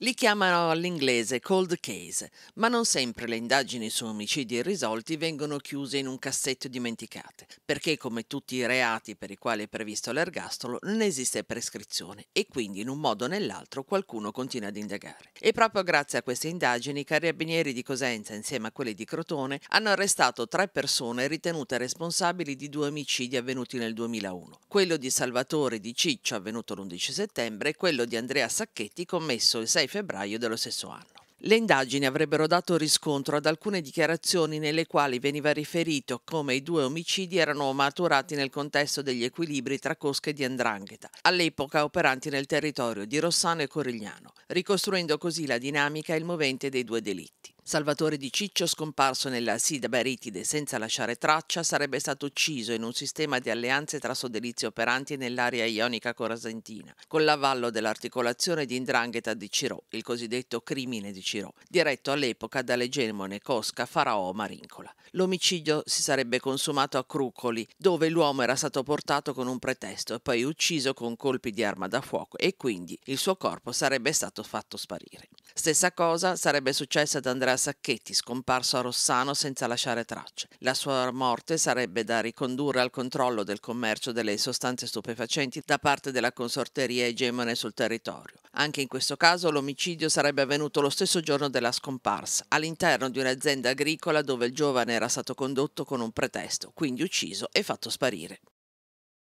Li chiamano all'inglese cold case, ma non sempre le indagini su omicidi irrisolti vengono chiuse in un cassetto dimenticate, perché come tutti i reati per i quali è previsto l'ergastolo non esiste prescrizione e quindi in un modo o nell'altro qualcuno continua ad indagare. E proprio grazie a queste indagini i carabinieri di Cosenza insieme a quelli di Crotone hanno arrestato tre persone ritenute responsabili di due omicidi avvenuti nel 2001, quello di Salvatore di Ciccio avvenuto l'11 settembre e quello di Andrea Sacchetti commesso il 6 e febbraio dello stesso anno. Le indagini avrebbero dato riscontro ad alcune dichiarazioni nelle quali veniva riferito come i due omicidi erano maturati nel contesto degli equilibri tra cosche di Andrangheta, all'epoca operanti nel territorio di Rossano e Corigliano, ricostruendo così la dinamica e il movente dei due delitti. Salvatore Di Ciccio, scomparso nella Sida Baritide senza lasciare traccia, sarebbe stato ucciso in un sistema di alleanze tra sodalizi operanti nell'area ionica corasentina, con l'avallo dell'articolazione di Indrangheta di Cirò, il cosiddetto crimine di Cirò, diretto all'epoca dall'egemone Cosca Faraò Marincola. L'omicidio si sarebbe consumato a Crucoli, dove l'uomo era stato portato con un pretesto e poi ucciso con colpi di arma da fuoco e quindi il suo corpo sarebbe stato fatto sparire. Stessa cosa sarebbe successa ad Andrea Sacchetti, scomparso a Rossano senza lasciare tracce. La sua morte sarebbe da ricondurre al controllo del commercio delle sostanze stupefacenti da parte della consorteria egemone sul territorio. Anche in questo caso l'omicidio sarebbe avvenuto lo stesso giorno della scomparsa, all'interno di un'azienda agricola dove il giovane era stato condotto con un pretesto, quindi ucciso e fatto sparire.